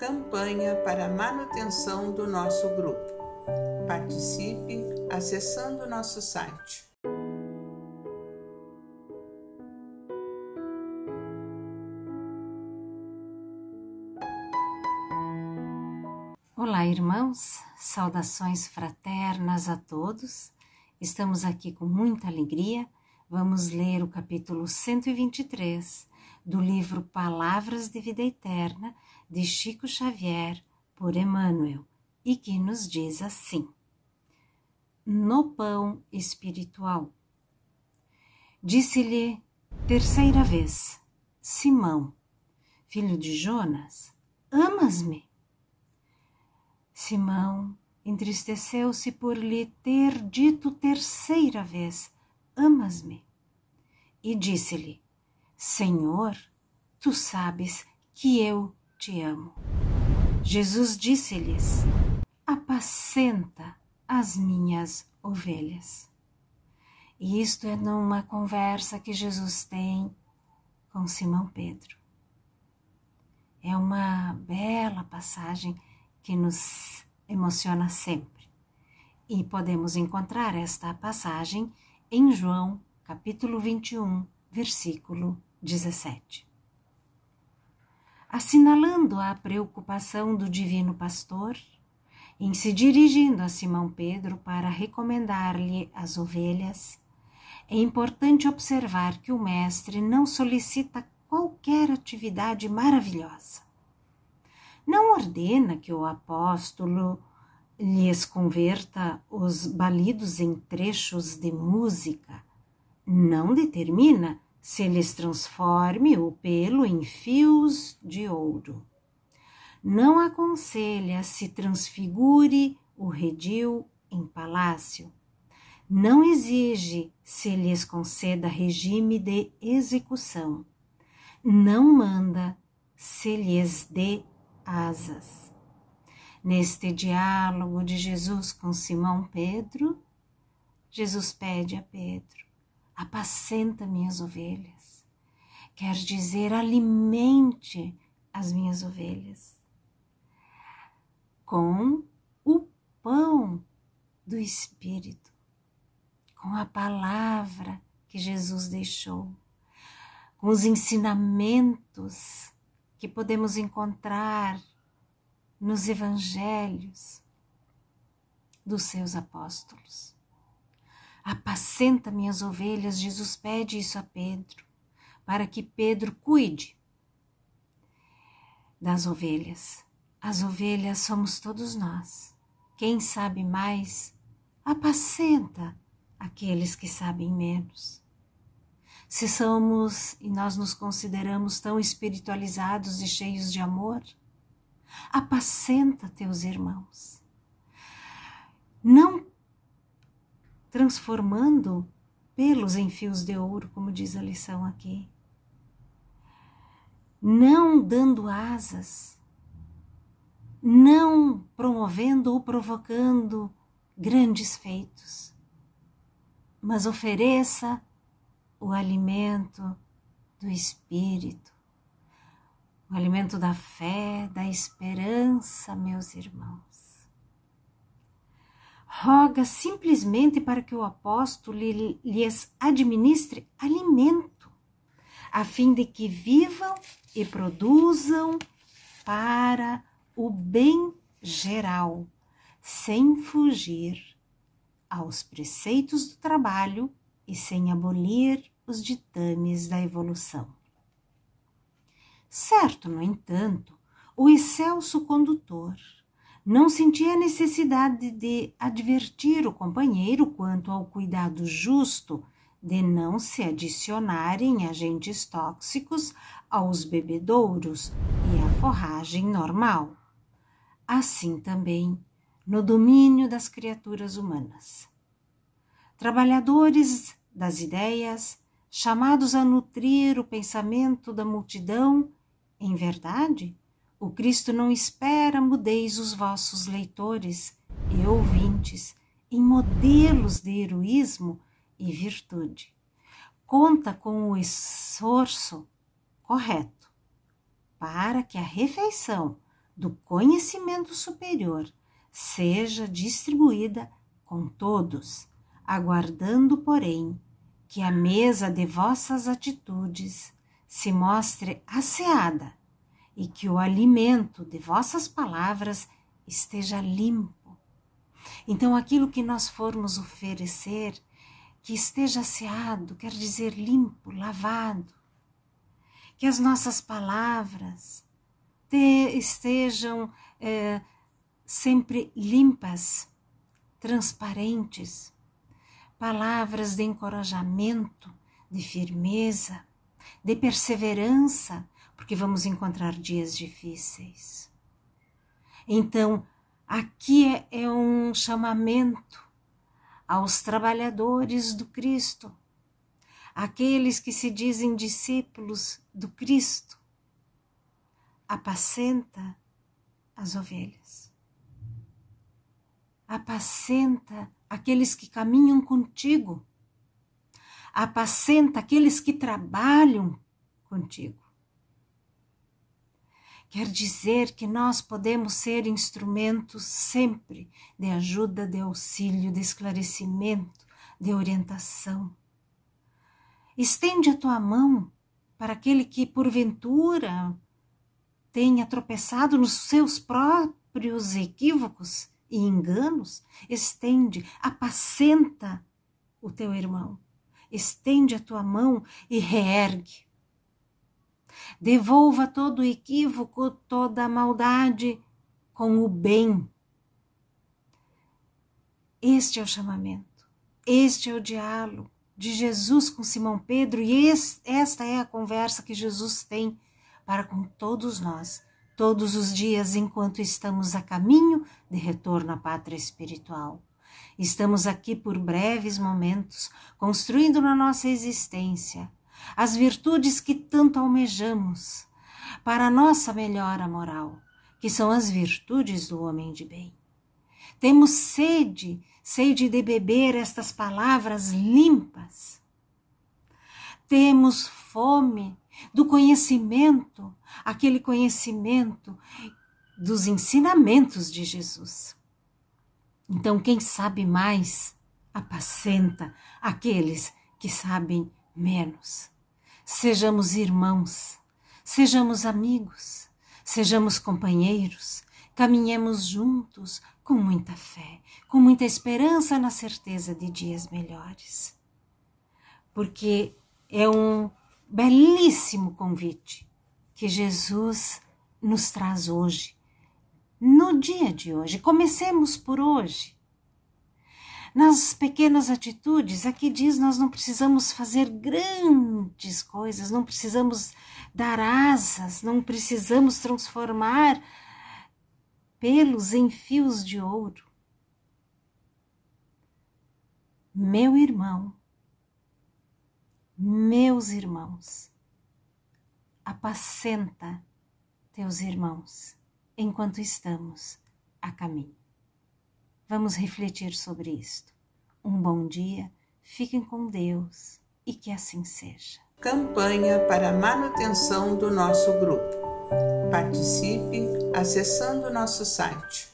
Campanha para a manutenção do nosso grupo. Participe acessando nosso site. Olá, irmãos, saudações fraternas a todos. Estamos aqui com muita alegria. Vamos ler o capítulo 123 do livro Palavras de Vida Eterna, de Chico Xavier, por Emmanuel, e que nos diz assim: No pão espiritual. Disse-lhe terceira vez: Simão, filho de Jonas, amas-me? Simão entristeceu-se por lhe ter dito terceira vez: Amas-me? E disse-lhe: Senhor, tu sabes que eu te amo. Jesus disse-lhes: Apacenta as minhas ovelhas. E isto é numa conversa que Jesus tem com Simão Pedro. É uma bela passagem que nos emociona sempre. E podemos encontrar esta passagem em João, capítulo 21, versículo 17. Assinalando a preocupação do divino pastor, em se dirigindo a Simão Pedro para recomendar-lhe as ovelhas, é importante observar que o mestre não solicita qualquer atividade maravilhosa. Não ordena que o apóstolo lhes converta os balidos em trechos de música. Não determina se lhes transforme o pelo em fios de ouro. Não aconselha se transfigure o redil em palácio. Não exige se lhes conceda regime de execução. Não manda se lhes dê asas. Neste diálogo de Jesus com Simão Pedro, Jesus pede a Pedro: apacenta minhas ovelhas. Quer dizer, alimente as minhas ovelhas com o pão do Espírito, com a palavra que Jesus deixou, com os ensinamentos que podemos encontrar nos evangelhos dos seus apóstolos. Apacenta minhas ovelhas, Jesus pede isso a Pedro, para que Pedro cuide das ovelhas. As ovelhas somos todos nós. Quem sabe mais, apacenta aqueles que sabem menos. Se somos e nós nos consideramos tão espiritualizados e cheios de amor, apacenta teus irmãos. Não transformando pelos em fios de ouro, como diz a lição aqui. Não dando asas, não promovendo ou provocando grandes feitos, mas ofereça o alimento do Espírito, o alimento da fé, da esperança, meus irmãos roga simplesmente para que o apóstolo lhes administre alimento, a fim de que vivam e produzam para o bem geral, sem fugir aos preceitos do trabalho e sem abolir os ditames da evolução. Certo, no entanto, o excelso condutor não sentia necessidade de advertir o companheiro quanto ao cuidado justo de não se adicionarem agentes tóxicos aos bebedouros e à forragem normal. Assim também no domínio das criaturas humanas. Trabalhadores das ideias, chamados a nutrir o pensamento da multidão, em verdade, o Cristo não espera mudeis os vossos leitores e ouvintes em modelos de heroísmo e virtude. Conta com o esforço correto para que a refeição do conhecimento superior seja distribuída com todos, aguardando, porém, que a mesa de vossas atitudes se mostre asseada e que o alimento de vossas palavras esteja limpo. Então, aquilo que nós formos oferecer, que esteja seado, quer dizer limpo, lavado. Que as nossas palavras te, estejam eh, sempre limpas, transparentes, palavras de encorajamento, de firmeza, de perseverança, porque vamos encontrar dias difíceis. Então, aqui é, é um chamamento aos trabalhadores do Cristo, aqueles que se dizem discípulos do Cristo, apacenta as ovelhas. Apacenta aqueles que caminham contigo. Apacenta aqueles que trabalham contigo. Quer dizer que nós podemos ser instrumentos sempre de ajuda, de auxílio, de esclarecimento, de orientação. Estende a tua mão para aquele que, porventura, tenha tropeçado nos seus próprios equívocos e enganos. Estende, apacenta o teu irmão. Estende a tua mão e reergue Devolva todo o equívoco, toda a maldade com o bem. Este é o chamamento, este é o diálogo de Jesus com Simão Pedro e esse, esta é a conversa que Jesus tem para com todos nós, todos os dias enquanto estamos a caminho de retorno à pátria espiritual. Estamos aqui por breves momentos, construindo na nossa existência as virtudes que tanto almejamos para a nossa melhora moral, que são as virtudes do homem de bem. Temos sede, sede de beber estas palavras limpas. Temos fome do conhecimento, aquele conhecimento dos ensinamentos de Jesus. Então, quem sabe mais apacenta aqueles que sabem menos. Sejamos irmãos, sejamos amigos, sejamos companheiros, caminhemos juntos com muita fé, com muita esperança na certeza de dias melhores. Porque é um belíssimo convite que Jesus nos traz hoje, no dia de hoje. Comecemos por hoje nas pequenas atitudes. Aqui diz: nós não precisamos fazer grandes coisas, não precisamos dar asas, não precisamos transformar pelos em fios de ouro. Meu irmão, meus irmãos, apacenta teus irmãos enquanto estamos a caminho. Vamos refletir sobre isto. Um bom dia, fiquem com Deus e que assim seja. Campanha para manutenção do nosso grupo. Participe acessando nosso site